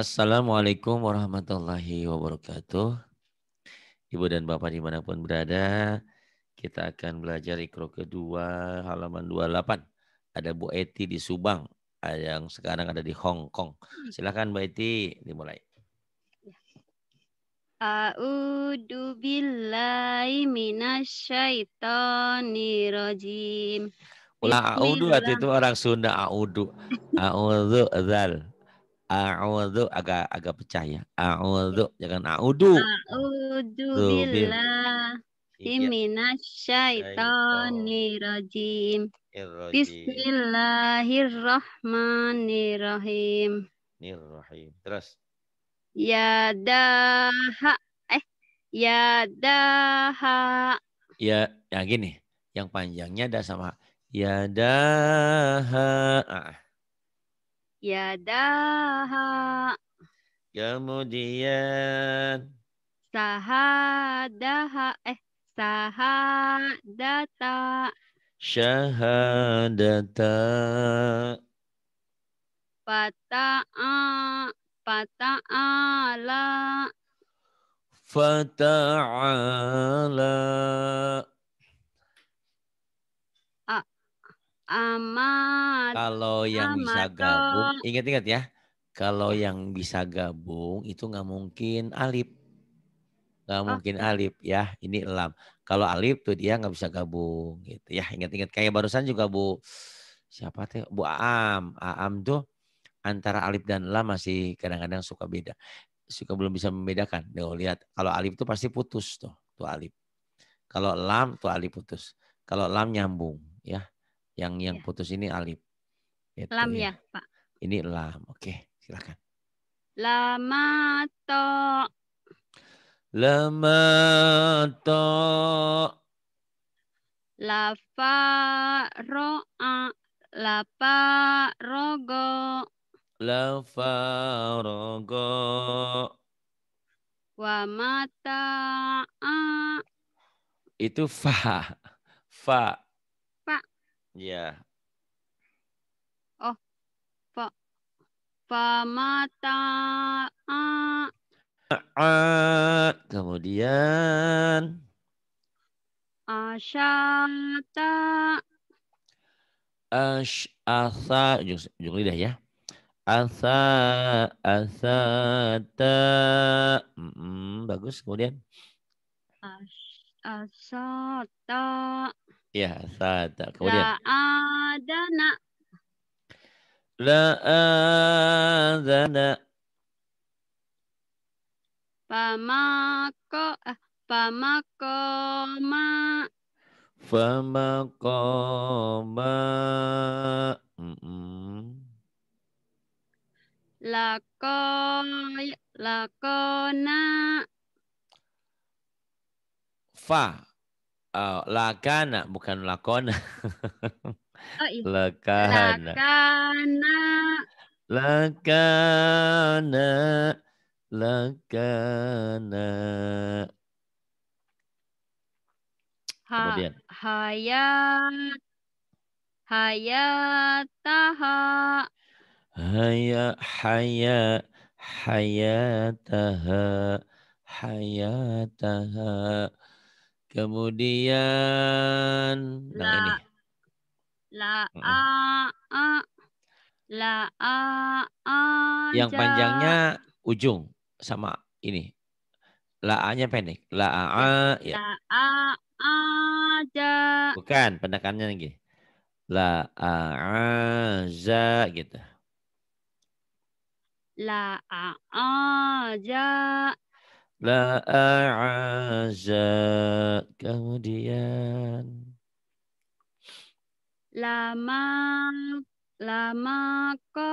Assalamualaikum warahmatullahi wabarakatuh. Ibu dan Bapak dimanapun berada, kita akan belajar ikro kedua halaman 28. Ada Bu Eti di Subang, yang sekarang ada di Hong Kong. Hmm. Silakan Bu Eti dimulai. A'udhu billahi minasyaitonir rajim. Ulah A'udhu, itu orang Sunda A'udhu, A'udhu zal. A'udzu agak agak pecah ya. A'udzu jangan iya. ya a'udzu. A'udzu billah iya. minasyaitonirrajim. Bismillahirrahmanirrahim. Nirrahim. Terus. Eh, ya daha eh ya daha. Ya ya gini, yang panjangnya ada sama ya daha. Ah. Yadaha. Kemudian. Sahadaha. Eh, sahadata. Syahadata. Pata'a. Pata'ala. Fata'ala. amat. Kalau yang amat bisa gabung, ingat-ingat ya. Kalau iya. yang bisa gabung itu nggak mungkin alif. Nggak oh. mungkin alif ya, ini elam. Kalau alif tuh dia nggak bisa gabung gitu ya. Ingat-ingat kayak barusan juga Bu siapa tuh ya? Bu Aam. Aam tuh antara alif dan lam masih kadang-kadang suka beda. Suka belum bisa membedakan. dia lihat kalau alif tuh pasti putus tuh, tuh alif. Kalau lam tuh alif putus. Kalau lam nyambung ya yang yang ya. putus ini alif. Itu, lam ya. ya, Pak. Ini lam. Oke, silakan. Lama to. Lama to. Lafa ro'a. Lafa rogo. Lafa rogo. Wa mata. Itu fa. Fa Iya. Oh. pa, Pamata kemudian asyata ash asa jung lidah ya asa asata mm, bagus kemudian asa asata Ya, sada. Kemudian. La adana. La adana. Pamako ah, pamakoma. Pamakoma. Mm -mm. Lako, lakona. Fa Oh, lakana bukan lakona. Oh, iya. Lakana. Lakana. Lakana. Lakana. Ha, Kemudian. Hayat. Hayataha. Haya. Haya. Hayataha. Hayataha. Kemudian nah, la, nah ini. La a a la a a yang panjangnya ujung sama ini. La a-nya pendek. La a a ya. La a a ja. Bukan, pendekannya lagi. La a a za gitu. La a a ja la a'aza kemudian lama lama ko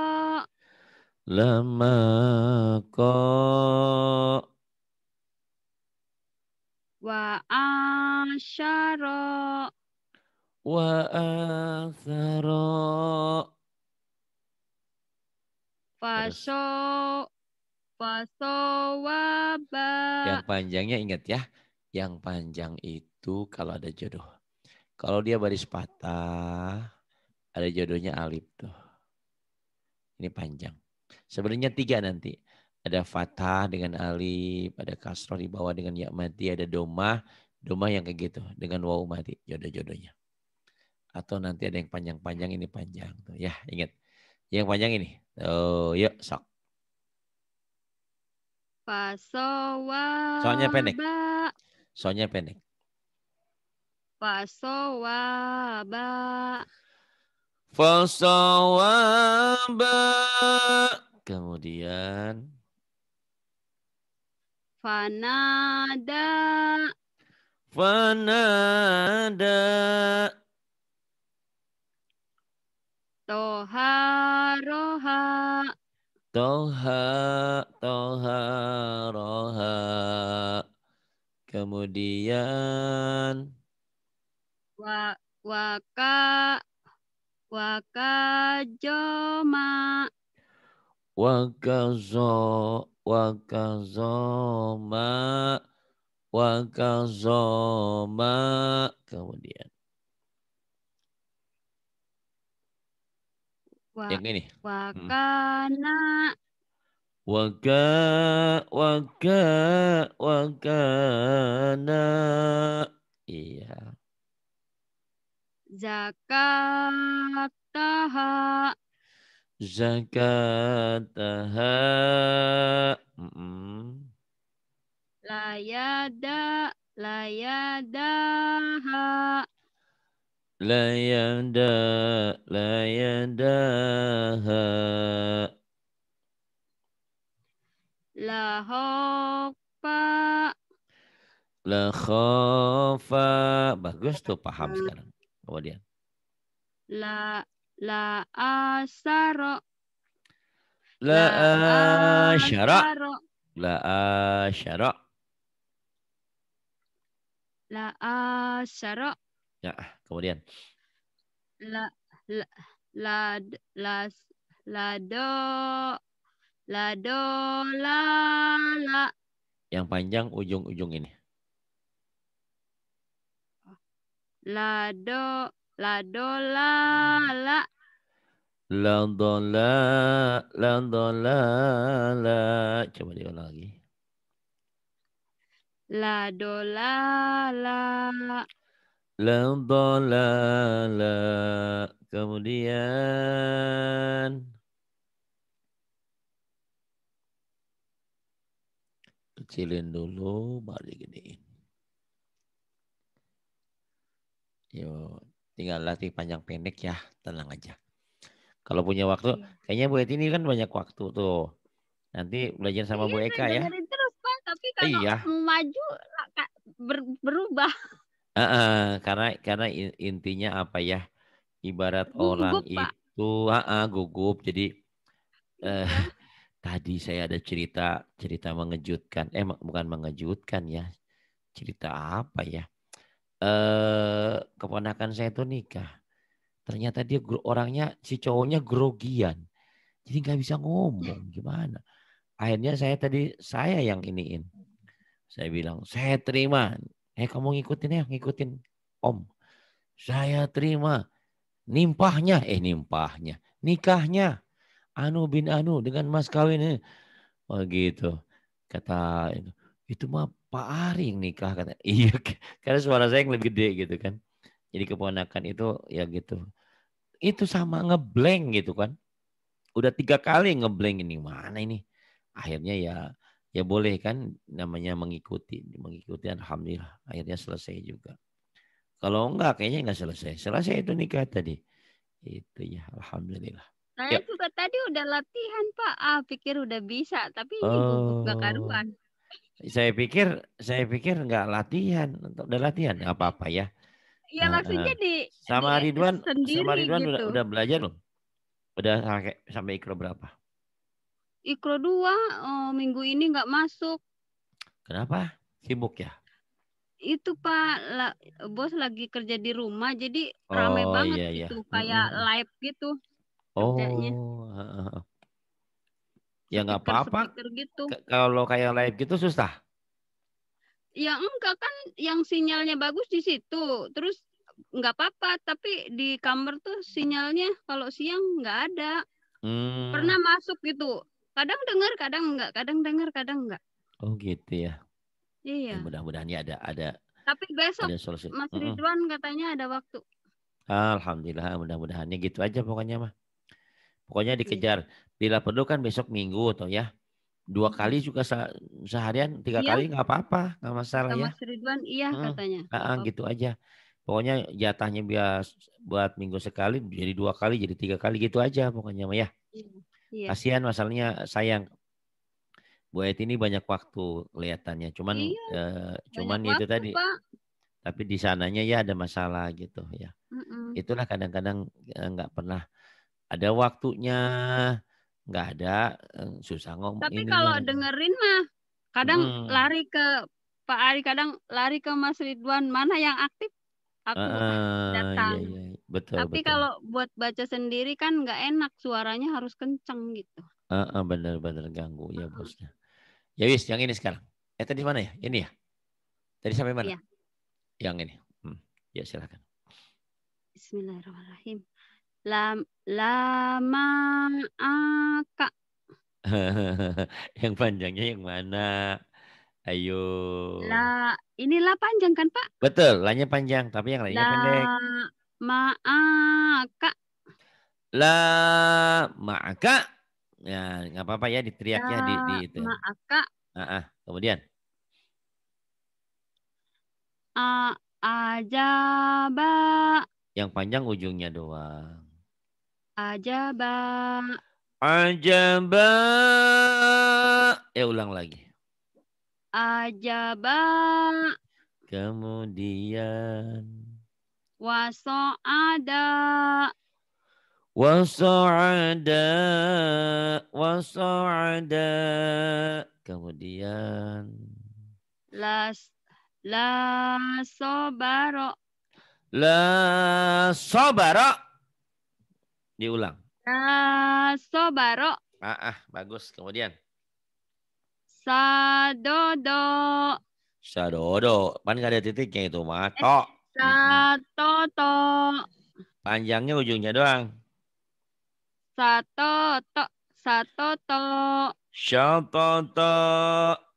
lama ko wa asyara wa athara faso wasawaba. Yang panjangnya ingat ya. Yang panjang itu kalau ada jodoh. Kalau dia baris patah, ada jodohnya alif tuh. Ini panjang. Sebenarnya tiga nanti. Ada fatah dengan alif, ada kasroh di bawah dengan yak mati, ada domah, domah yang kayak gitu dengan waw mati jodoh-jodohnya. Atau nanti ada yang panjang-panjang ini panjang tuh. Ya, ingat. Yang panjang ini. Oh, yuk sok. Fasowa. Soalnya pendek. Soalnya pendek. Fasowaba. ba. Kemudian. Fanada. Fanada. Toha roha. Toha, toha, roha. Kemudian wa waka Waka, Waka, Joma. Waka, Zoma. Waka, Zoma. kemudian yang ini. Hmm. Wakana. Waka, Waga, waga, wakana. Iya. Zakataha. Zakataha. Mm -mm. Layada, layadaha. لا يدا لا يداها لا khofa la khofa bagus tuh paham sekarang kemudian la la asaro la asyara la asyara la asyara Ya, kemudian. La la la las la do la do la la. Yang panjang ujung-ujung ini. La do hmm. la do la la. La do la la do la la. Coba diulang lagi. La do la la la kemudian kecilin dulu Mari giniin yo tinggal latih panjang pendek ya tenang aja kalau punya waktu iya. kayaknya Bu Eti ini kan banyak waktu tuh nanti belajar sama iya, Bu Eka ya terus Pak tapi kalau iya. maju ber berubah Uh, uh, karena karena intinya apa ya? Ibarat gugup, orang Pak. itu uh, uh, gugup. Jadi uh, tadi saya ada cerita cerita mengejutkan. Eh bukan mengejutkan ya. Cerita apa ya? uh, keponakan saya itu nikah. Ternyata dia orangnya si cowoknya grogian. Jadi nggak bisa ngomong gimana. Akhirnya saya tadi saya yang iniin. Saya bilang, saya terima. Eh kamu ngikutin ya, ngikutin om. Saya terima nimpahnya, eh nimpahnya, nikahnya. Anu bin Anu dengan mas kawin. Oh gitu. Kata itu, itu mah Pak Ari yang nikah. Kata, iya, karena suara saya yang lebih gede gitu kan. Jadi keponakan itu ya gitu. Itu sama ngeblank gitu kan. Udah tiga kali ngeblank ini. Mana ini? Akhirnya ya ya boleh kan namanya mengikuti mengikuti alhamdulillah akhirnya selesai juga kalau enggak kayaknya enggak selesai selesai itu nikah tadi itu ya alhamdulillah saya ya. juga tadi udah latihan pak ah pikir udah bisa tapi ini oh. karuan saya pikir saya pikir enggak latihan udah latihan enggak apa-apa ya ya nah, nah. di sama di Ridwan sama Ridwan gitu. udah, udah belajar loh udah sampai sampai ikro berapa ikro dua oh, minggu ini nggak masuk. Kenapa? Sibuk ya? Itu Pak, la, bos lagi kerja di rumah jadi oh, ramai banget iya, iya. gitu, iya. kayak hmm. live gitu. Oh. Kerjanya. Ya nggak apa-apa. Gitu. Kalau kayak live gitu susah. Ya enggak kan yang sinyalnya bagus di situ. Terus nggak apa-apa tapi di kamar tuh sinyalnya kalau siang nggak ada hmm. pernah masuk gitu Kadang dengar, kadang enggak, kadang dengar, kadang enggak. Oh gitu ya. Iya. Ya, mudah-mudahan ya ada ada. Tapi besok ada solusi. Mas Ridwan hmm katanya ada waktu. Alhamdulillah, mudah-mudahannya gitu aja pokoknya mah. Pokoknya iya. dikejar. Bila perlu kan besok minggu atau ya. Dua kali juga se- seharian, tiga iya. kali nggak apa-apa, nggak masalah Mas ya. Mas Ridwan iya hmm. katanya. Ah, gitu aja. Pokoknya jatahnya bias buat minggu sekali jadi dua kali jadi tiga kali gitu aja pokoknya mah ya. Iya. Iya. Kasihan masalahnya sayang. Bu Eti ini banyak waktu kelihatannya, cuman iya, eh, cuman waktu, itu tadi. Pak. Tapi di sananya ya ada masalah gitu ya. Mm -mm. Itulah kadang-kadang eh, nggak pernah ada waktunya, nggak ada eh, susah ngomong. Tapi ini, kalau ini. dengerin mah kadang hmm. lari ke Pak Ari, kadang lari ke Mas Ridwan, mana yang aktif? Aku uh, datang. Iya, iya, iya. Betul. Tapi betul. kalau buat baca sendiri kan nggak enak suaranya harus kenceng gitu. Uh, uh, benar benar ganggu ya bosnya. Ya wis yang ini sekarang. Eh tadi mana ya? Ini ya. Tadi sampai mana? Ya. Yang ini. Hmm. Ya silakan. Bismillahirrahmanirrahim. Lam lama aka. yang panjangnya yang mana? Ayo. La, inilah panjang kan Pak? Betul, lanya panjang, tapi yang lainnya la, pendek. Ma'aka. La ma'aka. Ya, nggak apa-apa ya diteriaknya di, di itu. Ma'aka. Ah, ah. Kemudian. A ba. Yang panjang ujungnya doang. Aja ba. Eh ulang lagi. ba. Kemudian. وصعدا وصعدا وصعدا kemudian las la sobaro la sobaro diulang la sobaro ah, ah bagus kemudian sadodo sadodo pan gak ada titiknya itu Eh sato to. Panjangnya ujungnya doang. sato to. sato to. Syatoto.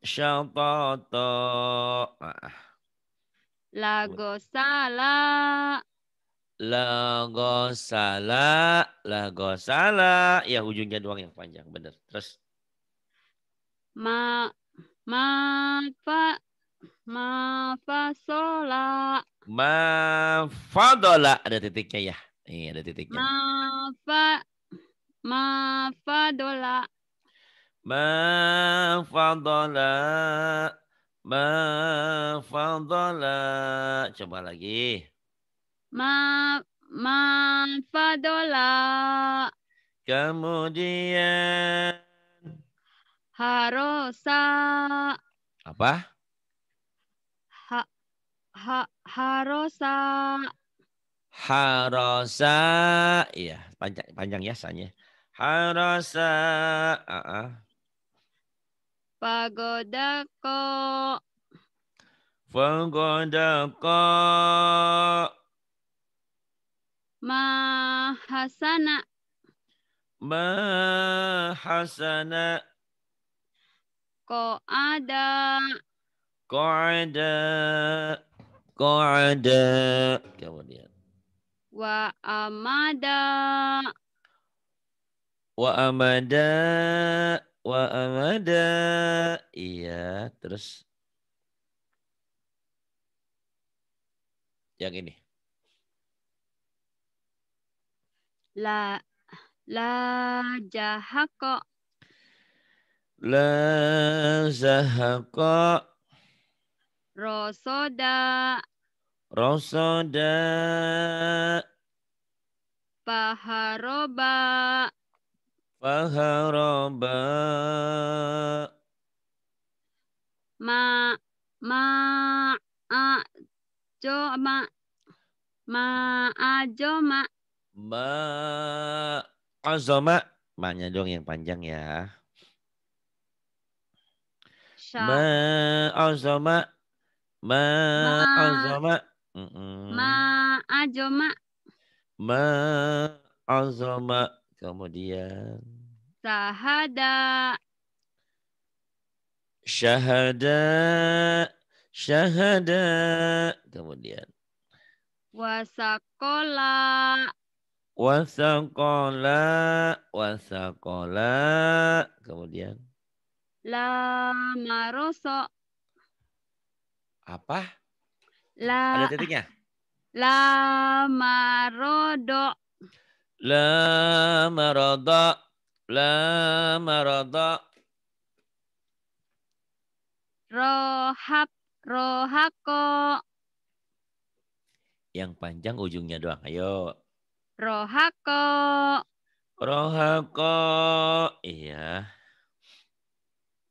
Syatoto. Ah. Lago salah. Lago salah. Lago salah. Ya ujungnya doang yang panjang. Bener. Terus. Ma. Ma. Pak. Ma fa dola. Ada titiknya ya. ini iya, ada titiknya. Ma ma fa dola. Ma fa dola. Coba lagi. Ma ma dola. Kemudian. Harosa. Apa? harosa. Harosa. Iya, panjang panjang ya sanya. Harosa. Uh -uh. Pagoda ko. Pagoda ko. Mahasana. Mahasana. Ko ada. Ko ada qa'ada kemudian wa amada wa amada wa amada iya terus yang ini la la jahaqa. la zahaqa. rosoda Rosoda. Paharoba. Paharoba. Ma ma a jo ma ma jo ma azoma maknya dong yang panjang ya ma azoma ma azoma Ma azoma. Ma azoma. Kemudian. Sahada. Syahada. Syahada. Kemudian. Wasakola. Wasakola. Wasakola. Kemudian. Apa? Apa? La, Ada titiknya? La marodo. La marodo. La marodo. Rohab. Rohako. Yang panjang ujungnya doang. Ayo. Rohako. Rohako. Iya.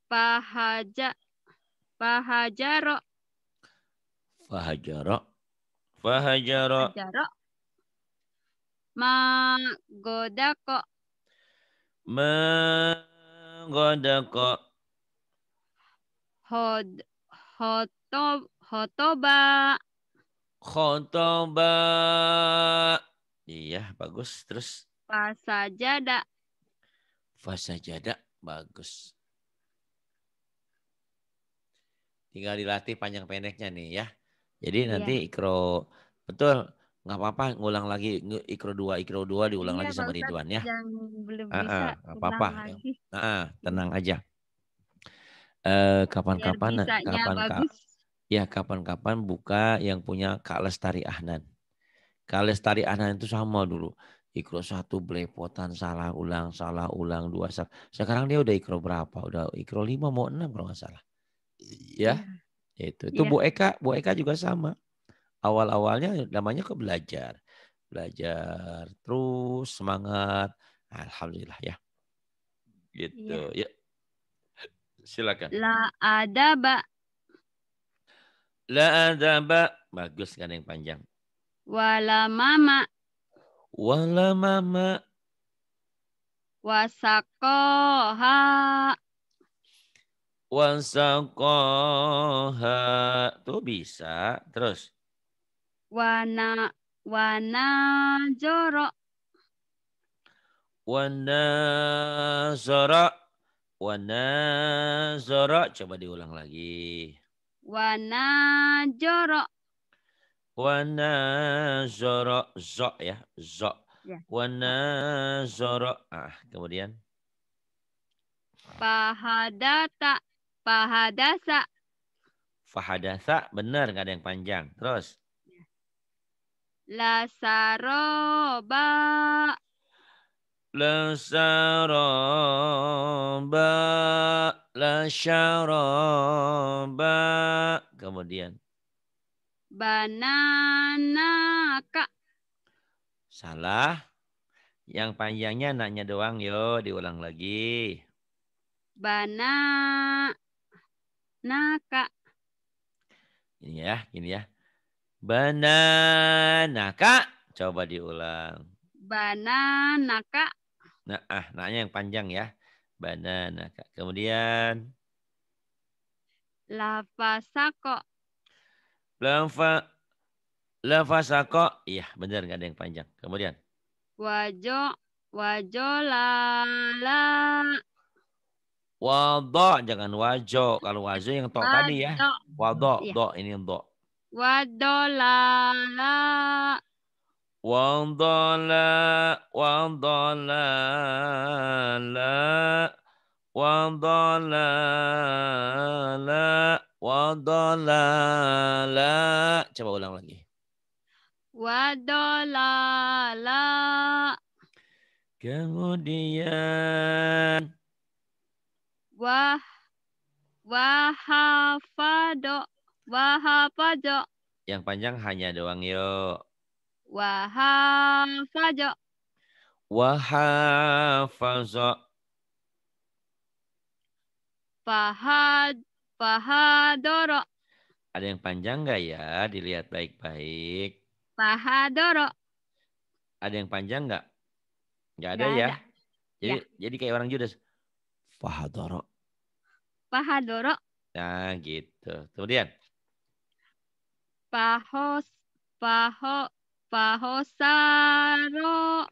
Pahaja. Pahajaro. Fahajara. Fahajara. Fahajara. Ma godako. Ma godako. Hod hotob hotoba. Khotoba. Iya, bagus. Terus? Fasajada. Fasajada, bagus. Tinggal dilatih panjang pendeknya nih ya. Jadi iya. nanti ikro betul nggak apa-apa ngulang lagi ikro dua ikro dua diulang iya, lagi sama Ridwan ya. Yang ah, bisa apa-apa. Ah, tenang aja. Eh kapan-kapan kapan iya, kapan ya kapan-kapan buka yang punya Kak Lestari Ahnan. Kak Lestari Ahnan itu sama dulu. Ikro satu belepotan salah ulang salah ulang dua salah. Sekarang dia udah ikro berapa? Udah ikro lima mau enam kalau nggak salah. Ya. ya Gitu. Itu itu ya. Bu Eka, Bu Eka juga sama. Awal-awalnya namanya ke belajar. Belajar terus semangat. Alhamdulillah ya. Gitu. Ya. ya. Silakan. La ada ba. La ada ba. Bagus kan yang panjang. Wala mama. Wala mama. Wasakoha wasakoha tuh bisa terus wana wana joro wana zoro wana zoro coba diulang lagi wana joro wana zoro zo ya zo ya. wana zoro ah kemudian pahadata Fahadasa. Fahadasa benar nggak ada yang panjang. Terus. Lasaroba. Lasaroba. Lasaroba. Kemudian. Bananaka. Salah. Yang panjangnya nanya doang yo diulang lagi. Bana Naka. Ini ya, ini ya. Banana kak. Coba diulang. Banana kak. Nah, ah, naknya yang panjang ya. Banana kak. Kemudian. Lafasako. Lafa, lafasako. Iya, benar nggak ada yang panjang. Kemudian. Wajo, wajo la, la Wado, jangan wajo. Kalau wajo yang to tadi ya. Wado, iya. do ini do. la Wadola, wado la la. Coba ulang lagi. la. Kemudian Wah wahafado wahafajo. Yang panjang hanya doang yuk. Wahafajo. wahafado, Fahad fahadoro. Ada yang panjang nggak ya? Dilihat baik-baik. Fahadoro. Ada yang panjang nggak? Nggak ada gak ya. Ada. Jadi ya. jadi kayak orang judes. Fahadoro. Pahadoro. Nah, gitu. Kemudian. Pahos paho pahosaro.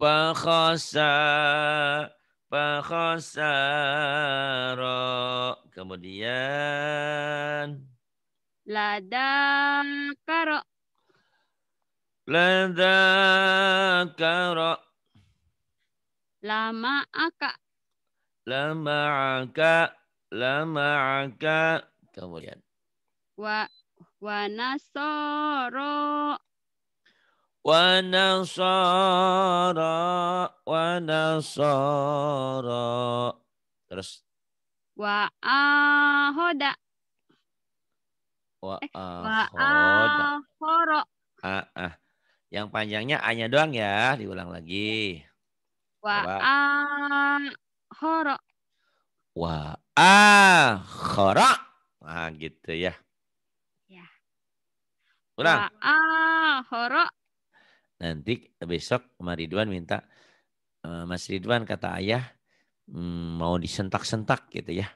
Pahosa pahosaro. Kemudian Lada karo. Lada karo. Lama akak lama'aka lama'aka kemudian wa wa nasara wa nasara wa nasara terus wa eh, ahoda wa ahoda ah, ah. yang panjangnya a-nya doang ya diulang lagi wa a khara. Wa akhara. Nah, gitu ya. Ya. Ulang. Wa akhara. Nanti besok Mas Ridwan minta eh, Mas Ridwan kata ayah hmm, mau disentak-sentak gitu ya.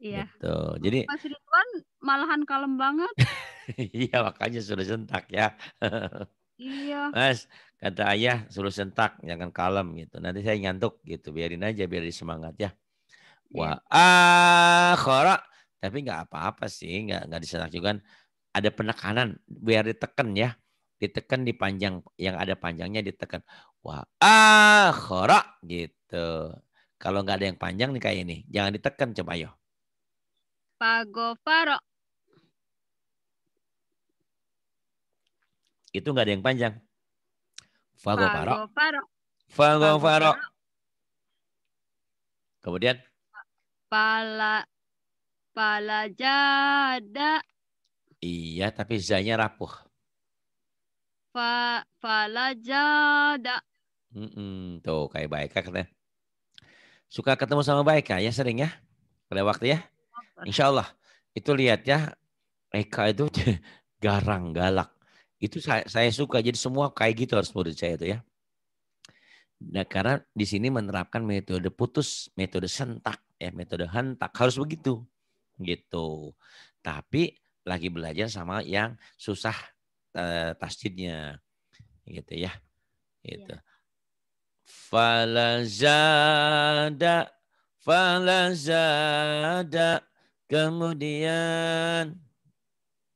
Iya. Gitu. Jadi Mas Ridwan malahan kalem banget. iya, makanya sudah sentak ya. Iya. Mas, kata ayah suruh sentak, jangan kalem gitu. Nanti saya ngantuk gitu, biarin aja biar semangat ya. Iya. Wah, yeah. Tapi nggak apa-apa sih, nggak nggak disentak juga. Ada penekanan, biar ditekan ya. Ditekan di panjang, yang ada panjangnya ditekan. Wah, ah, gitu. Kalau nggak ada yang panjang nih kayak ini, jangan ditekan coba yo. Pagofaro. itu nggak ada yang panjang. Fago Faro. Kemudian pala pala jada. Iya, tapi zanya rapuh. Fa pala jada. Mm -mm, tuh kayak baik kan? Suka ketemu sama baik ya sering ya? Pada waktu ya? Insya Allah. Itu lihat ya. Eka itu garang, galak. Itu saya, saya suka. Jadi semua kayak gitu harus menurut saya itu ya. Nah, karena di sini menerapkan metode putus, metode sentak, ya metode hentak harus begitu, gitu. Tapi lagi belajar sama yang susah uh, tasjidnya gitu ya, gitu. Ya. Falazada, falazada, kemudian.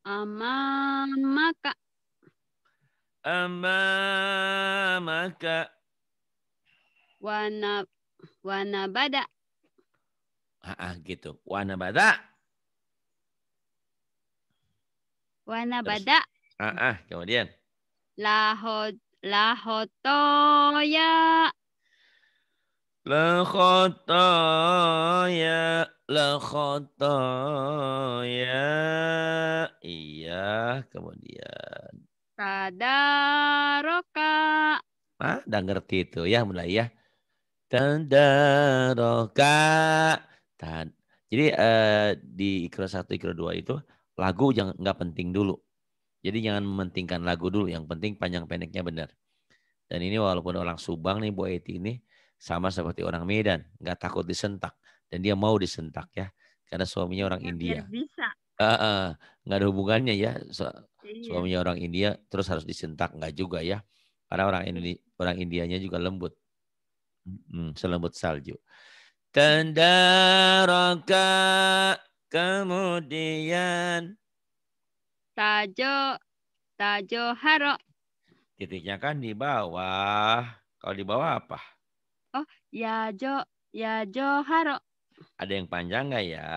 aman maka amamaka wana wana bada ah, ah gitu wana bada wana bada ah, ah kemudian lahot lahotoya lahotoya ya iya kemudian Tadaroka. Ah, udah ngerti itu ya mulai ya. Tadaroka. Tad. Jadi eh, di ikro satu ikro dua itu lagu yang nggak penting dulu. Jadi jangan mementingkan lagu dulu, yang penting panjang pendeknya benar. Dan ini walaupun orang Subang nih Bu Eti ini sama seperti orang Medan, nggak takut disentak dan dia mau disentak ya karena suaminya orang ya, India. Bisa. Uh, uh, nggak ada hubungannya ya so, iya. suaminya orang India terus harus disentak nggak juga ya karena orang ini orang Indianya juga lembut hmm, selembut salju roka kemudian tajo tajo haro titiknya kan di bawah kalau di bawah apa oh ya jo ya jo haro ada yang panjang nggak ya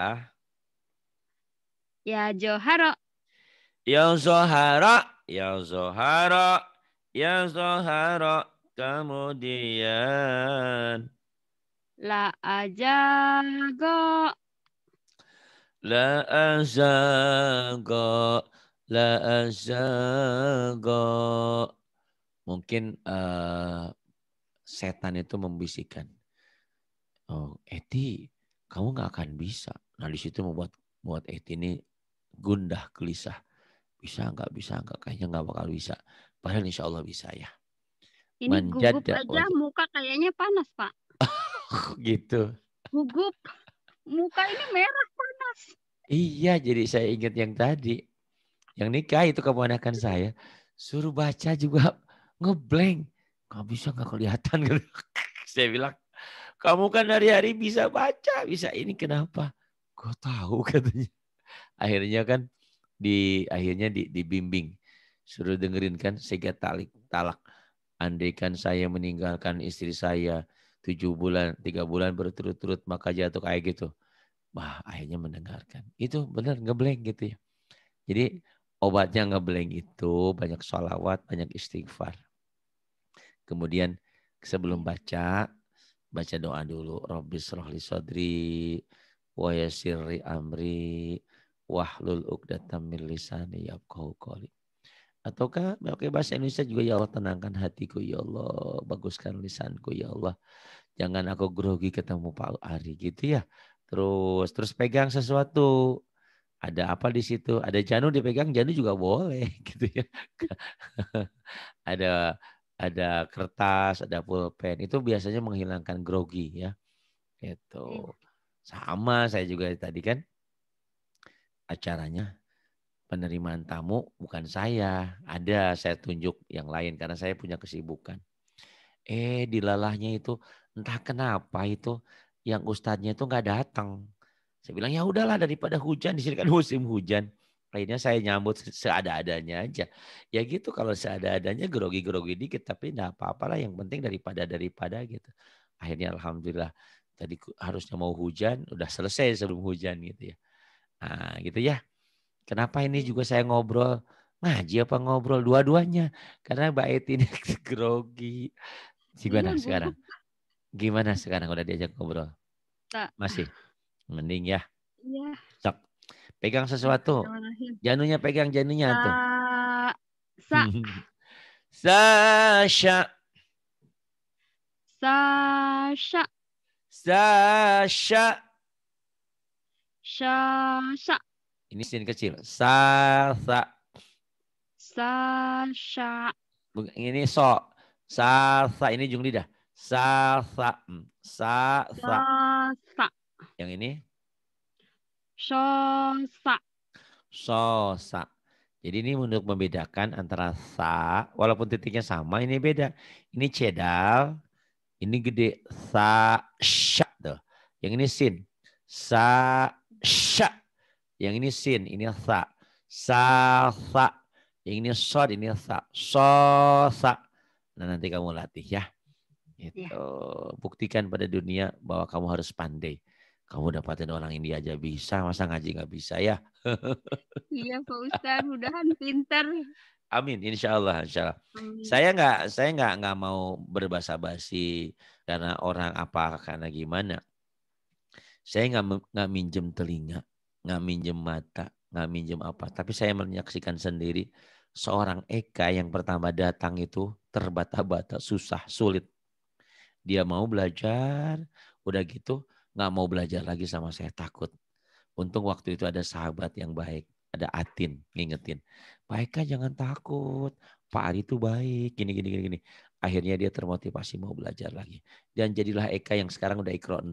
ya jo Ya Zohara, Ya Zohara, Ya Zohara, kemudian. La ajago. La Ajago, la Ajago. Mungkin uh, setan itu membisikkan. Oh, Eti, kamu nggak akan bisa. Nah disitu membuat buat Eti ini gundah gelisah bisa nggak bisa nggak kayaknya nggak bakal bisa padahal insya Allah bisa ya ini gugup aja muka kayaknya panas pak gitu gugup muka ini merah panas iya jadi saya ingat yang tadi yang nikah itu keponakan saya suruh baca juga ngeblank nggak bisa nggak kelihatan saya bilang kamu kan hari-hari bisa baca bisa ini kenapa gue tahu katanya akhirnya kan di akhirnya di, dibimbing suruh dengerin kan sehingga talik talak andaikan saya meninggalkan istri saya tujuh bulan tiga bulan berturut-turut maka jatuh kayak gitu wah akhirnya mendengarkan itu benar ngebleng gitu ya jadi obatnya ngebleng itu banyak sholawat banyak istighfar kemudian sebelum baca baca doa dulu robbi sholli sodri wa yasirri amri wahlul uqdatam min lisani yafqahu qawli. Ataukah pakai bahasa Indonesia juga ya Allah tenangkan hatiku ya Allah, baguskan lisanku ya Allah. Jangan aku grogi ketemu Pak Ari gitu ya. Terus terus pegang sesuatu. Ada apa di situ? Ada janu dipegang, janu juga boleh gitu ya. ada ada kertas, ada pulpen. Itu biasanya menghilangkan grogi ya. Itu iya. sama saya juga tadi kan acaranya penerimaan tamu bukan saya. Ada saya tunjuk yang lain karena saya punya kesibukan. Eh dilalahnya itu entah kenapa itu yang ustadznya itu nggak datang. Saya bilang ya udahlah daripada hujan di sini kan musim hujan. Akhirnya saya nyambut seada-adanya aja. Ya gitu kalau seada-adanya grogi-grogi dikit tapi enggak apa-apalah yang penting daripada daripada gitu. Akhirnya alhamdulillah tadi harusnya mau hujan udah selesai sebelum hujan gitu ya Nah, gitu ya. Kenapa ini juga saya ngobrol ngaji apa ngobrol dua-duanya? Karena Mbak Eti ini grogi. Iya, gimana sekarang? Gimana sekarang udah diajak ngobrol? Masih. Mending ya. Iya. Cok. Pegang sesuatu. Janunya pegang janunya Sa tuh. Sa. Sasha. Sasha. Sasha. Sya, sa Ini sin kecil. Sa, sa. Sa, Ini so. Sa, Ini jung lidah. Hmm. Sa, sa. Sa, Yang ini? So, sa. So, sa. Jadi ini untuk membedakan antara sa, walaupun titiknya sama, ini beda. Ini cedal, ini gede. Sa, sya. Tuh. Yang ini sin. Sa, sya. Yang ini sin, ini sa. Sa, sa. Yang ini sod, ini sa. So, sa. Nah, nanti kamu latih ya. Itu. Ya. Buktikan pada dunia bahwa kamu harus pandai. Kamu dapatin orang India aja bisa, masa ngaji nggak bisa ya? Iya Pak Ustaz. mudahan pinter. Amin, insya Allah, insya Allah. Saya nggak, saya nggak nggak mau berbahasa basi karena orang apa karena gimana. Saya nggak nggak minjem telinga, nggak minjem mata, nggak minjem apa. Tapi saya menyaksikan sendiri seorang Eka yang pertama datang itu terbata-bata, susah, sulit. Dia mau belajar, udah gitu nggak mau belajar lagi sama saya takut. Untung waktu itu ada sahabat yang baik, ada Atin ngingetin, Pak Eka jangan takut, Pak Ari itu baik, gini gini gini gini. Akhirnya dia termotivasi mau belajar lagi. Dan jadilah Eka yang sekarang udah ikro 6.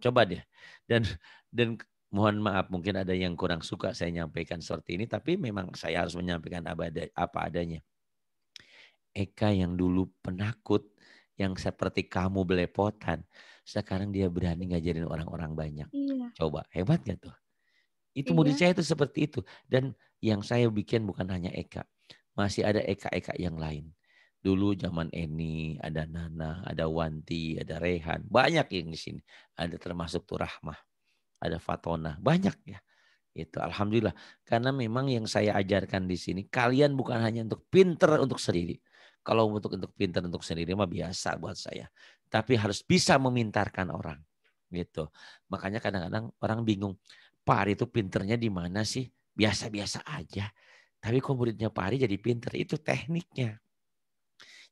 Coba deh. Dan dan mohon maaf mungkin ada yang kurang suka saya nyampaikan seperti ini tapi memang saya harus menyampaikan apa adanya. Eka yang dulu penakut yang seperti kamu belepotan sekarang dia berani ngajarin orang-orang banyak. Iya. Coba hebat gak tuh? Itu iya. murid saya itu seperti itu dan yang saya bikin bukan hanya Eka, masih ada Eka-Eka yang lain. Dulu zaman Eni, ada Nana, ada Wanti, ada Rehan. Banyak yang di sini. Ada termasuk tuh Rahmah, ada Fatona. Banyak ya. Itu alhamdulillah. Karena memang yang saya ajarkan di sini, kalian bukan hanya untuk pinter untuk sendiri. Kalau untuk untuk pinter untuk sendiri mah biasa buat saya. Tapi harus bisa memintarkan orang. Gitu. Makanya kadang-kadang orang bingung, Pak Ari itu pinternya di mana sih? Biasa-biasa aja. Tapi kok muridnya Pak Ari jadi pinter? Itu tekniknya.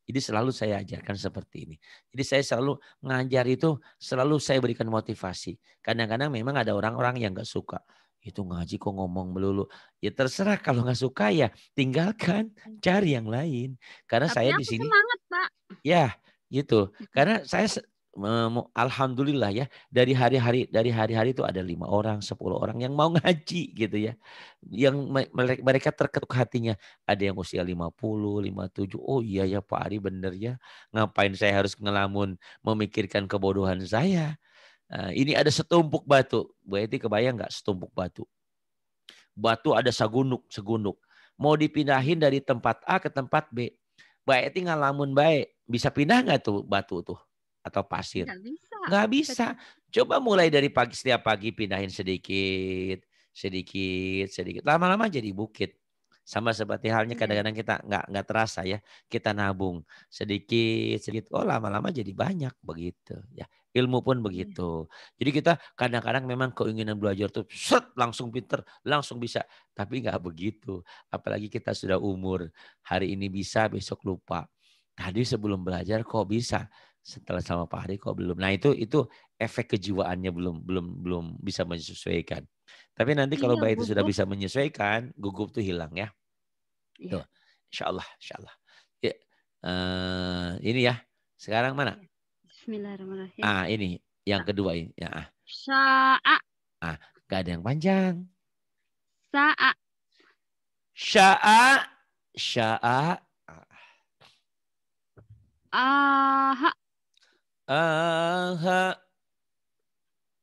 Jadi selalu saya ajarkan seperti ini. Jadi saya selalu ngajar itu selalu saya berikan motivasi. Kadang-kadang memang ada orang-orang yang nggak suka. Itu ngaji kok ngomong melulu. Ya terserah kalau nggak suka ya tinggalkan, cari yang lain. Karena Tapi saya di sini. Semangat, Pak. Ya, gitu. Karena saya alhamdulillah ya dari hari-hari dari hari-hari itu ada lima orang sepuluh orang yang mau ngaji gitu ya yang mereka terketuk hatinya ada yang usia lima puluh lima tujuh oh iya ya Pak Ari bener ya ngapain saya harus ngelamun memikirkan kebodohan saya eh, ini ada setumpuk batu Bu Eti kebayang nggak setumpuk batu batu ada segunuk segunuk mau dipindahin dari tempat A ke tempat B Bu Eti ngalamun baik bisa pindah nggak tuh batu tuh atau pasir? Nggak bisa. bisa. Coba mulai dari pagi setiap pagi pindahin sedikit, sedikit, sedikit. Lama-lama jadi bukit. Sama seperti halnya iya. kadang-kadang kita nggak nggak terasa ya kita nabung sedikit sedikit oh lama-lama jadi banyak begitu ya ilmu pun iya. begitu jadi kita kadang-kadang memang keinginan belajar tuh set langsung pinter langsung bisa tapi nggak begitu apalagi kita sudah umur hari ini bisa besok lupa tadi sebelum belajar kok bisa setelah sama Pak Hari kok belum. Nah itu itu efek kejiwaannya belum belum belum bisa menyesuaikan. Tapi nanti kalau iya, bayi itu sudah bisa menyesuaikan, gugup tuh hilang ya. Iya. Tuh. Insya Allah, insya Allah. Ya. Uh, ini ya. Sekarang mana? Iya. Bismillahirrahmanirrahim. Ah ini yang ah. kedua ini. Ya. Sa'a. Ah, ah gak ada yang panjang. Sa'a. Sya'a. Sya'a. Ah. Aha. Aha.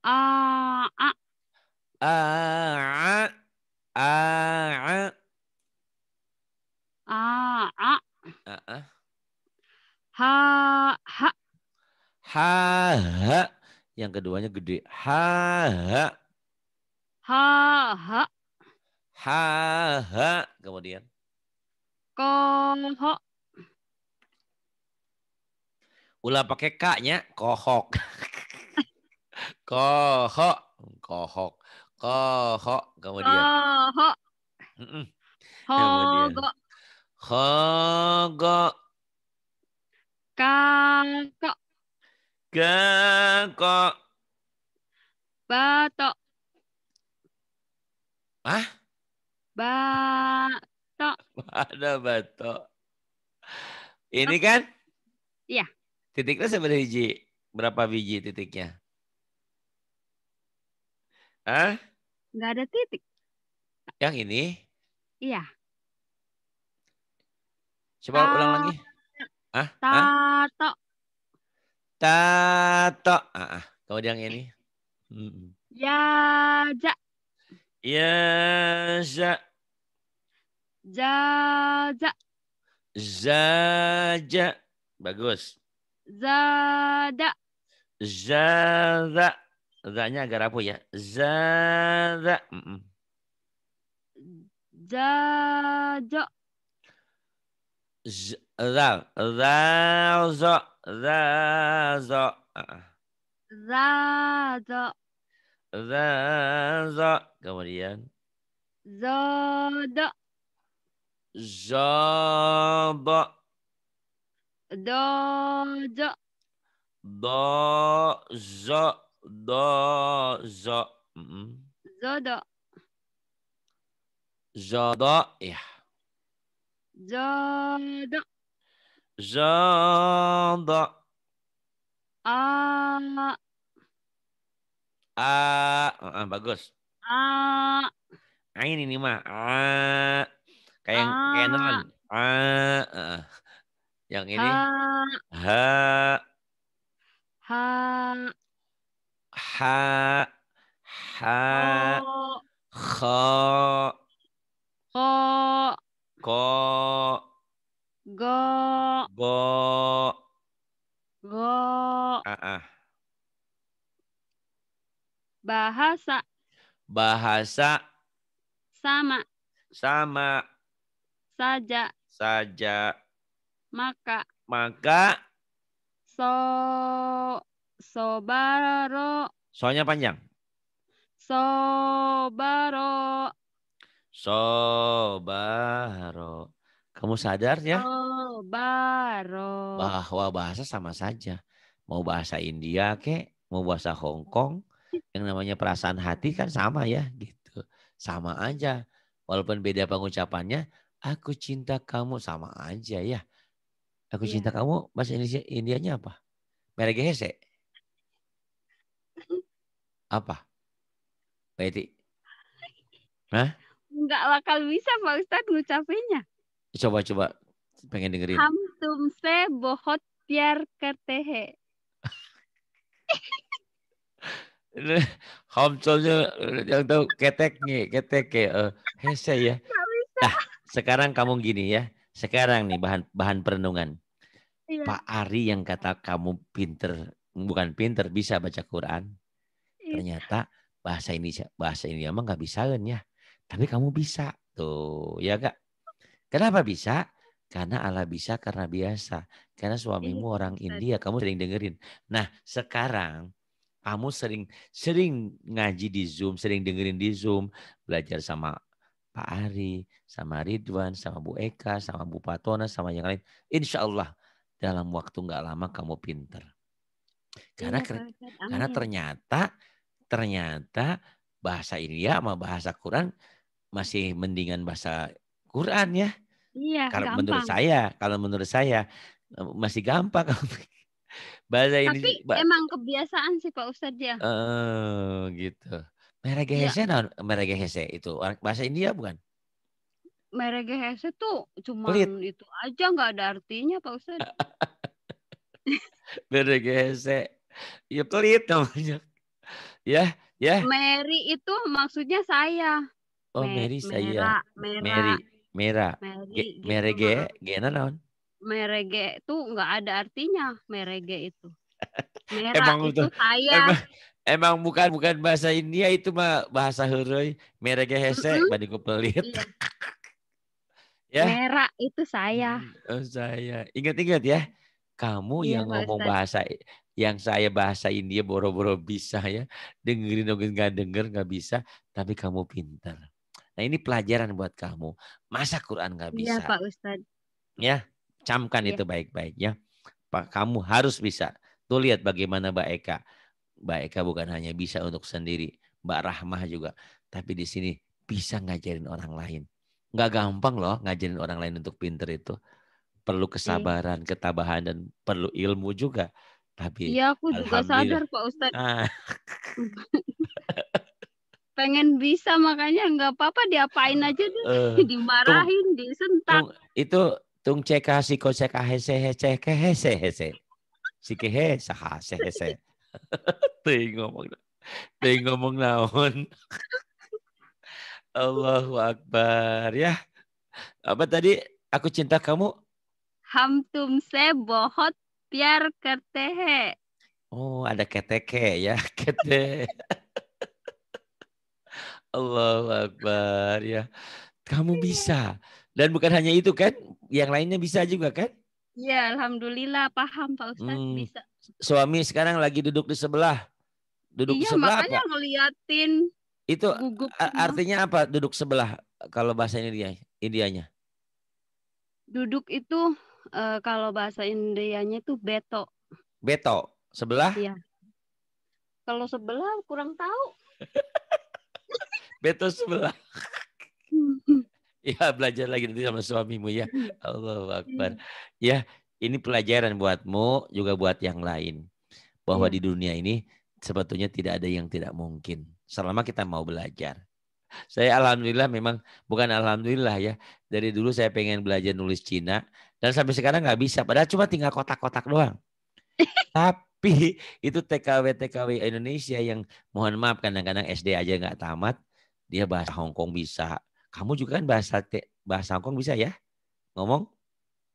A a a a a a a a ha ha ha ha yang keduanya gede ha ha ha ha ha ha kemudian ko ho Ulah pakai kaknya, kohok. kohok, kohok, kohok. Kemudian. Kohok. kohok, kohok, Kemudian. Hogok. bato Gakok. Batok. Ah? Batok. Ada bato Ini kan? Iya. Titiknya seberapa hiji. Berapa biji titiknya? Hah? Enggak ada titik. Yang ini? Iya. Coba Ta ulang lagi. Ah, tato. Tato. Ah, ah. Kau yang ini. Hmm. Ya, ja. Ya, ja. Ja, ja. Zaja. Bagus. زاد زاد ذا agar apa ya زاد زاد ذا ذا ذا ذا ذا ذا kemudian زاد زاد Dozo. Dozo. Dozo. Mm mm-hmm. Zodo. Zodo. Ya. Zodo. Zodo. A. A. Uh, uh, bagus. A. ini ini mah. A. Kayak kayak non. A. uh. Yang ini ha ha ha ha Ha. kha ko go go go ah uh bahasa bahasa sama sama saja saja maka maka so Baro. soalnya panjang So Baro. So Baro. kamu sadar ya Baro. bahwa bahasa sama saja mau bahasa India ke mau bahasa Hongkong, yang namanya perasaan hati kan sama ya gitu sama aja walaupun beda pengucapannya aku cinta kamu sama aja ya Aku iya. cinta yeah. kamu bahasa Indonesia Indianya apa? Meregehese. Apa? Berarti, Hah? Enggak bakal bisa Pak Ustaz ngucapinnya. Coba-coba pengen dengerin. tum se bohot piar kertehe. Homsolnya yang tahu ketek nih, ketek ya. Eh, hese ya. Nah, sekarang kamu gini ya. Sekarang nih bahan bahan perenungan. Iya. Pak Ari yang kata kamu pinter, bukan pinter bisa baca Quran. Iya. Ternyata bahasa ini bahasa ini emang nggak bisa kan ya. Tapi kamu bisa tuh, ya gak? Kenapa bisa? Karena Allah bisa karena biasa. Karena suamimu iya. orang India, kamu sering dengerin. Nah, sekarang kamu sering sering ngaji di Zoom, sering dengerin di Zoom, belajar sama Pak Ari, sama Ridwan, sama Bu Eka, sama Bu Patona, sama yang lain. Insya Allah dalam waktu nggak lama kamu pinter. Karena ya, karena ternyata ternyata bahasa India sama bahasa Quran masih mendingan bahasa Quran ya. Iya, kalau menurut saya, kalau menurut saya masih gampang bahasa Tapi ini. Tapi emang kebiasaan sih Pak Ustadz ya. Oh, gitu. Iya. mereka ya. non meragehese itu bahasa India bukan? merege tuh cuma itu aja nggak ada artinya Pak Ustaz. merege Ya pelit namanya. Ya, ya. Mary itu maksudnya saya. Oh, Mary saya. Mera, Mary, Mera. Gitu, merege, gena naon? Merege itu nggak ada artinya, merege itu. Merah emang itu, saya. Emang, emang bukan bukan bahasa India itu mah bahasa Hurui merege hese mm -hmm. pelit. Iya. Ya. Merah itu saya. Hmm, oh, saya. Ingat-ingat ya. Kamu iya, yang ngomong bahasa yang saya bahasa India boro-boro bisa ya. Dengerin mungkin nggak denger nggak bisa, tapi kamu pintar. Nah ini pelajaran buat kamu. Masa Quran nggak iya, bisa? Iya Pak Ustad. Ya, camkan ya. itu baik-baik ya. Pak kamu harus bisa. Tuh lihat bagaimana Mbak Eka. Mbak Eka bukan hanya bisa untuk sendiri, Mbak Rahmah juga, tapi di sini bisa ngajarin orang lain nggak gampang loh ngajarin orang lain untuk pinter itu perlu iya. kesabaran ketabahan dan perlu ilmu juga tapi iya aku juga sadar pak ustadz ah. pengen bisa makanya nggak apa-apa diapain aja deh uh, dimarahin tung, disentak tung, itu tung ceka si ko ceka hese hese ke hese hese si ke he saha se hese ngomong ngomong naon Allahu Akbar ya. Apa tadi? Aku cinta kamu. Hamtum se bohot biar ketehe. Oh, ada keteke ya, kete. Allahu Akbar ya. Kamu bisa. Dan bukan hanya itu kan, yang lainnya bisa juga kan? ya alhamdulillah paham Pak Ustaz hmm. bisa. Suami sekarang lagi duduk di sebelah. Duduk iya, di sebelah makanya apa? ngeliatin itu gugup gitu. artinya apa duduk sebelah kalau bahasa India Indianya? Duduk itu e, kalau bahasa Indianya itu beto. Beto sebelah? Iya. Kalau sebelah kurang tahu. beto sebelah. ya belajar lagi nanti sama suamimu ya. Iya. Allah Akbar. Iya. Ya, ini pelajaran buatmu juga buat yang lain bahwa iya. di dunia ini sebetulnya tidak ada yang tidak mungkin selama kita mau belajar. Saya alhamdulillah memang bukan alhamdulillah ya. Dari dulu saya pengen belajar nulis Cina dan sampai sekarang nggak bisa. Padahal cuma tinggal kotak-kotak doang. Tapi itu TKW TKW Indonesia yang mohon maaf kadang-kadang SD aja nggak tamat, dia bahasa Kong bisa. Kamu juga kan bahasa te- bahasa Hongkong bisa ya? Ngomong?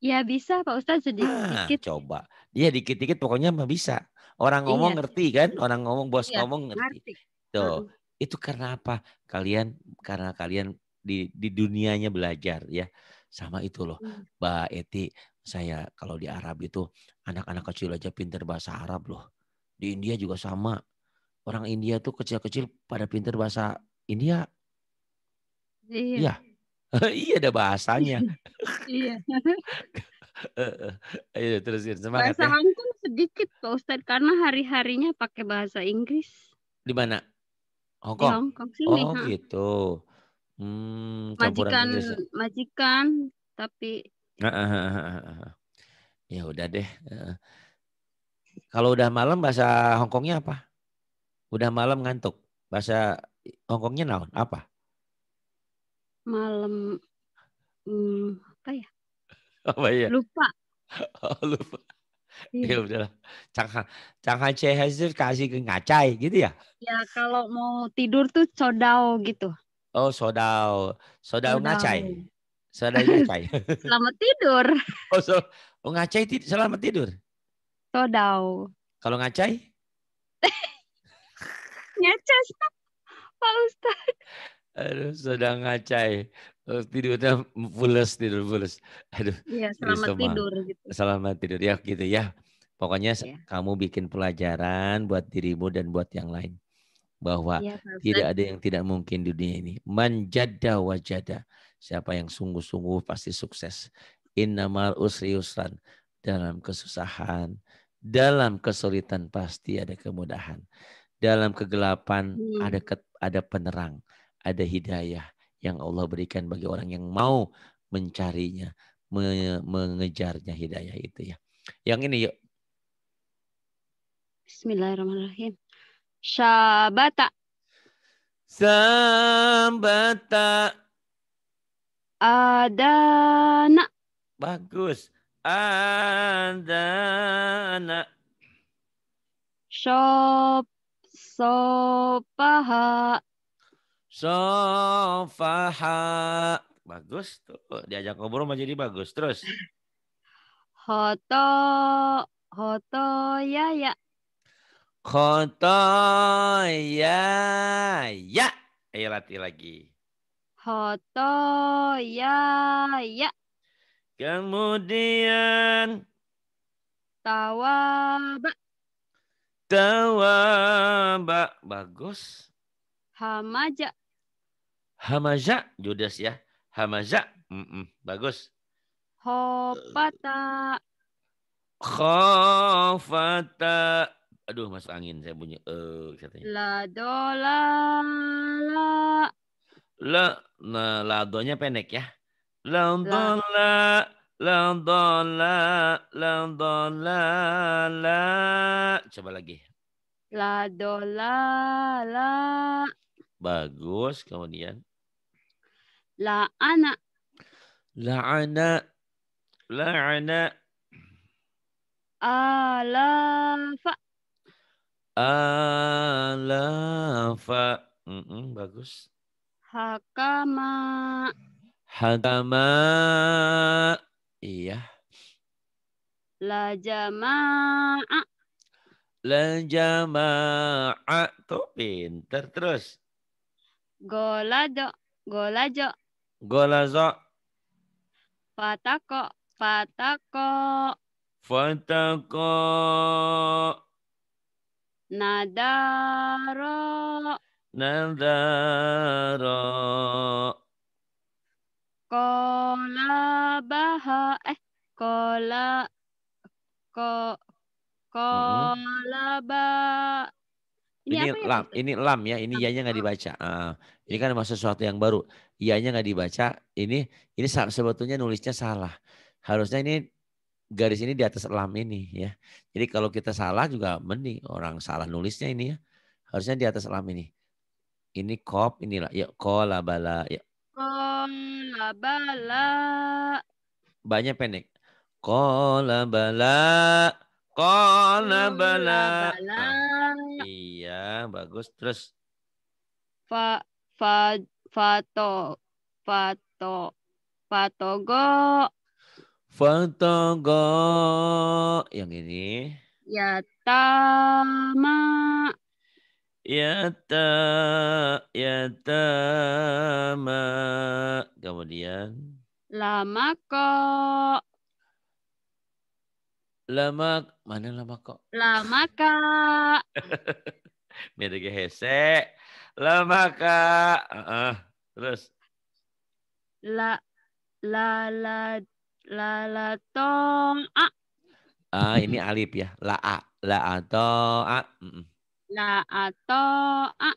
Ya bisa Pak Ustaz sedikit. Ah, coba. Dia dikit-dikit pokoknya mah bisa. Orang iya ngomong iya. ngerti kan? Orang ngomong bos iya, ngomong ngerti. ngerti. Tuh. Itu karena apa? Kalian karena kalian di di dunianya belajar ya. Sama itu loh. Hmm. Mbak Eti, saya kalau di Arab itu anak-anak kecil aja pinter bahasa Arab loh. Di India juga sama. Orang India tuh kecil-kecil pada pinter bahasa India. Iya. Iya, iya ada bahasanya. iya. Ayo iya, terusin semangat. Bahasa ya. Hongkong sedikit Pak Ustadz karena hari-harinya pakai bahasa Inggris. Di mana? Hongkong. Di Hongkong sini. Oh ha. gitu. Hmm, majikan Inggris, ya. majikan tapi. ya udah deh. Kalau udah malam bahasa Hongkongnya apa? Udah malam ngantuk. Bahasa Hongkongnya naon apa? Malam hmm, apa ya? Apa ya? Lupa. Oh, lupa. Iya ya, udahlah. Cangha, cangha cehazir kasih ke ngacai gitu ya? Ya kalau mau tidur tuh sodao gitu. Oh sodao, sodao, ngacai. Sodao ngacai. selamat tidur. Oh, so, oh ngacai tid selamat tidur. Sodao. Kalau ngacai? Nyacas Pak Ustadz. Aduh, sedang ngacai tidurnya pulas tidur pulas aduh ya, selamat tidur gitu. selamat tidur ya gitu ya pokoknya ya. kamu bikin pelajaran buat dirimu dan buat yang lain bahwa ya, tidak ada yang tidak mungkin di dunia ini manjada wajada siapa yang sungguh-sungguh pasti sukses innamal usri yusran dalam kesusahan dalam kesulitan pasti ada kemudahan dalam kegelapan hmm. ada ke, ada penerang ada hidayah yang Allah berikan bagi orang yang mau mencarinya, me mengejarnya hidayah itu ya. Yang ini yuk. Bismillahirrahmanirrahim. Sabata. Sabata. Adana. Bagus. Adana. Shop. Sopaha. Sofaha. Bagus tuh. Diajak ngobrol mah jadi bagus. Terus. Hoto. Hoto ya ya. Hoto ya ya. Ayo latih lagi. Hoto ya ya. Kemudian tawaba. Tawaba bagus. Hamaja. Hamaja Judas ya. Hamaja. Mm -mm. Bagus. Khofata. Khofata. Aduh masuk angin saya bunyi eh uh, katanya. La do la. La nah, ladonya pendek ya. La do la do la do la. Coba lagi. La la la. Bagus kemudian. La'ana. La'ana. La'ana. Alafa. Alafa. Mm -mm, bagus. Hakama. Hakama. Iya. La jama'a. La jama'a. Tuh pinter terus. Golajo. Golajo. Golaza. Fatako. Fatako. Fatako. Nadaro. Nadaro. Kola baha eh kola ko mm-hmm. kola ba ini, ini apa ya, lam, ini lam ya, ini ianya nggak oh. dibaca. Uh, ini kan masuk sesuatu yang baru. Ianya nggak dibaca. Ini ini sebetulnya nulisnya salah. Harusnya ini garis ini di atas lam ini ya. Jadi kalau kita salah juga mending orang salah nulisnya ini ya. Harusnya di atas lam ini. Ini kop inilah ya kola bala ya. Kola bala. Banyak pendek. Kola bala. Qala bala. Nah, iya, bagus. Terus fa fa fato fato fatogo fatogo yang ini Ya ya ta, ya yatama kemudian lama kok Lama mana lama kok? Lama kak. Biar lagi hese. Lama kak. Uh -uh. Terus. La la la la la tong a. Ah uh, ini alif ya. La a la atau a. Mm -mm. La atau a.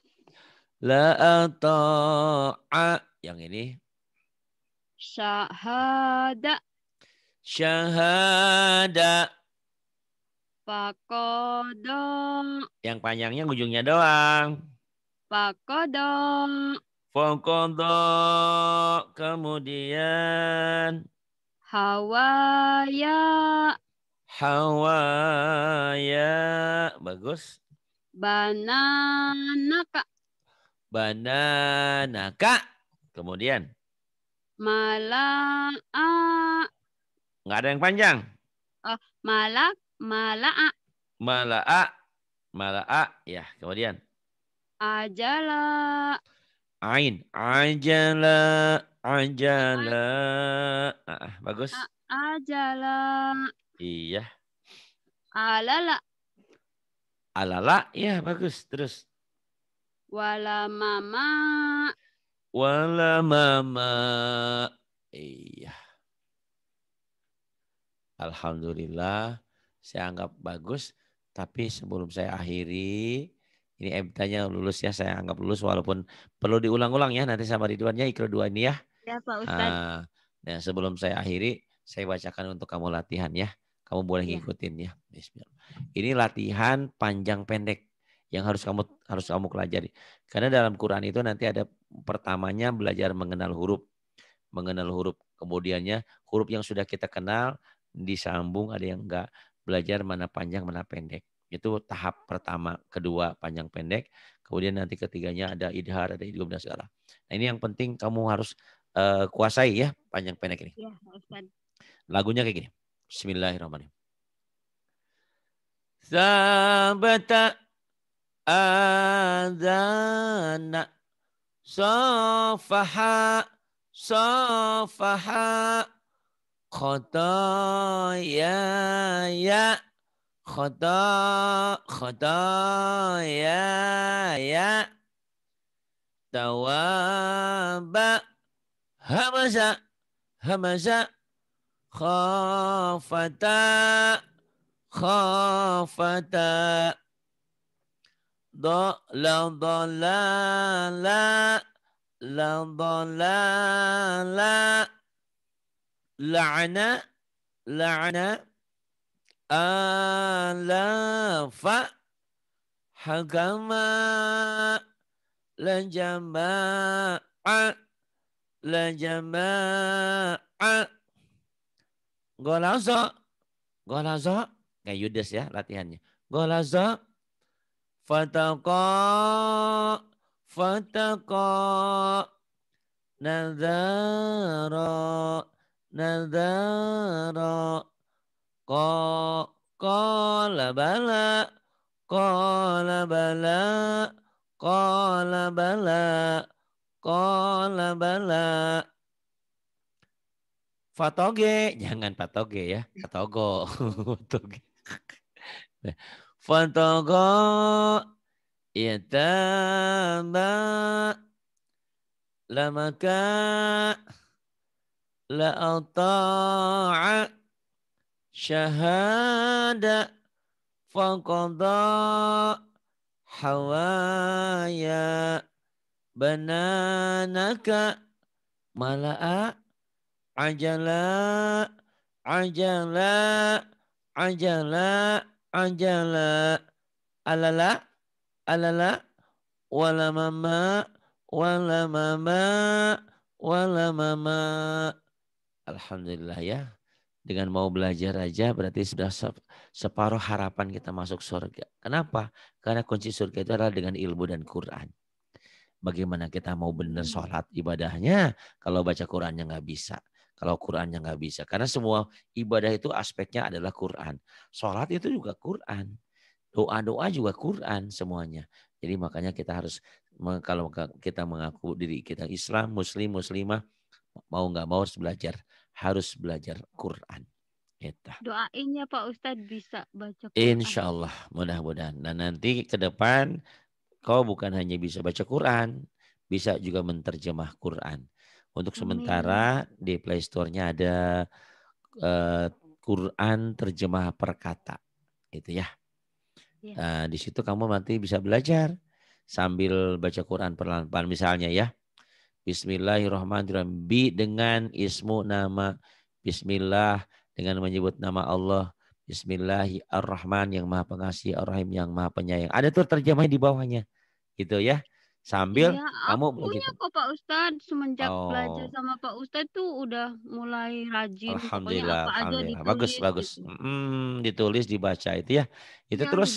La atau a. Yang ini. Syahada. Syahada. Pakodo. Yang panjangnya ujungnya doang. Pakodo. Fokodo. Kemudian. Hawaya. Hawaya. Bagus. Bananaka. Bananaka. Kemudian. Mala'a. Nggak ada yang panjang. Oh, malak Mala'a. Mala'a. Mala'a. Ya, kemudian. Ajala. Ain. Ajala. Ajala. Ah, ah bagus. Ajala. Iya. Alala. Alala. Ya, bagus. Terus. Wala mama. Wala mama. Iya. Alhamdulillah saya anggap bagus. Tapi sebelum saya akhiri, ini MTA-nya lulus ya, saya anggap lulus walaupun perlu diulang-ulang ya nanti sama Ridwannya ikro dua ini ya. Ya Pak Ustadz. Uh, nah sebelum saya akhiri, saya bacakan untuk kamu latihan ya. Kamu boleh ya. ngikutin ya. Bismillah. Ini latihan panjang pendek yang harus kamu harus kamu pelajari. Karena dalam Quran itu nanti ada pertamanya belajar mengenal huruf, mengenal huruf. Kemudiannya huruf yang sudah kita kenal disambung ada yang enggak belajar mana panjang, mana pendek. Itu tahap pertama, kedua panjang pendek, kemudian nanti ketiganya ada idhar, ada idgham dan segala. Nah, ini yang penting kamu harus uh, kuasai ya panjang pendek ini. Iya, Lagunya kayak gini. Bismillahirrahmanirrahim. Sabata adana sofaha sofaha يا خطا يا توابا همزة همزة خافتا خافتا ضل ضلالا لا ضلالا la'ana la'ana alafa hakama la jama'a la jama'a golazo golazo kayak Yudas ya latihannya golazo fataqa fataqa nadhara nadara Ko, ko la bala la bala la bala la bala fatoge jangan fatoge ya patogo fatoge fatogo yataba lamaka la ata'a syahada faqada hawaya bananaka mala'a ajala ajala ajala ajala alala alala wala mama wala mama wala mama Alhamdulillah ya. Dengan mau belajar aja berarti sudah separuh harapan kita masuk surga. Kenapa? Karena kunci surga itu adalah dengan ilmu dan Quran. Bagaimana kita mau benar hmm. sholat ibadahnya kalau baca Qurannya nggak bisa. Kalau Qurannya nggak bisa. Karena semua ibadah itu aspeknya adalah Quran. Sholat itu juga Quran. Doa-doa juga Quran semuanya. Jadi makanya kita harus kalau kita mengaku diri kita Islam, Muslim, Muslimah, mau nggak mau harus belajar harus belajar Quran Eta. Gitu. doainnya Pak Ustadz bisa baca Quran. Insya Allah mudah-mudahan nah nanti ke depan kau bukan hanya bisa baca Quran bisa juga menterjemah Quran untuk Amin. sementara di Play Store-nya ada uh, Quran terjemah perkata itu ya yeah. Iya. di situ kamu nanti bisa belajar sambil baca Quran perlahan-lahan misalnya ya Bismillahirrahmanirrahim. Bi dengan ismu nama. Bismillah dengan menyebut nama Allah. Bismillahirrahman yang maha pengasih, ar-rahim yang maha penyayang. Ada tuh terjemahnya di bawahnya. Gitu ya sambil iya, kamu punya kok Pak Ustad semenjak oh. belajar sama Pak Ustad tuh udah mulai rajin alhamdulillah, apa alhamdulillah. Aja ditulis, bagus gitu. bagus hmm, ditulis dibaca itu ya itu ya, terus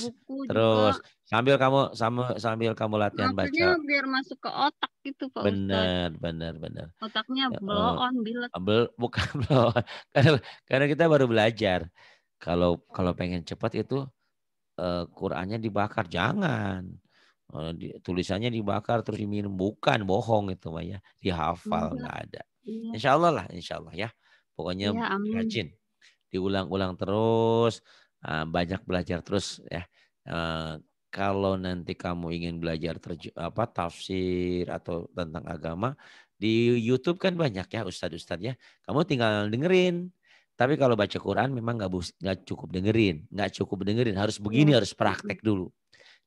terus juga. sambil kamu sambil sambil kamu latihan Maksudnya baca biar masuk ke otak gitu Pak benar Bener benar benar otaknya ya, blow oh. on bilet bukan blow karena kita baru belajar kalau kalau pengen cepat itu uh, Qurannya dibakar jangan tulisannya dibakar terus diminum bukan bohong itu mah ya dihafal iya, nggak ada ya. insya lah insyaallah ya pokoknya ya, rajin diulang-ulang terus ah, banyak belajar terus ya eh, kalau nanti kamu ingin belajar apa tafsir atau tentang agama di YouTube kan banyak ya ustadz-ustadz ya kamu tinggal dengerin tapi kalau baca Quran memang nggak nggak cukup dengerin nggak cukup dengerin harus begini ya. harus praktek dulu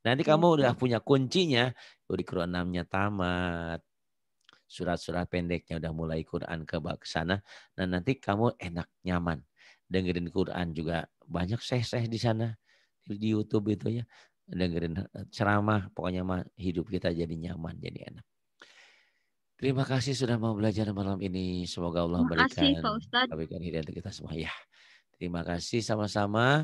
Nanti hmm. kamu udah punya kuncinya, udah Quran tamat, surat-surat pendeknya udah mulai Quran ke sana. Nah nanti kamu enak nyaman dengerin Quran juga banyak seh-seh di sana di YouTube itu ya dengerin eh, ceramah pokoknya mah hidup kita jadi nyaman jadi enak. Terima kasih sudah mau belajar malam ini. Semoga Allah berikan, kasih, berikan hidayah kita semua. Ya. Terima kasih sama-sama.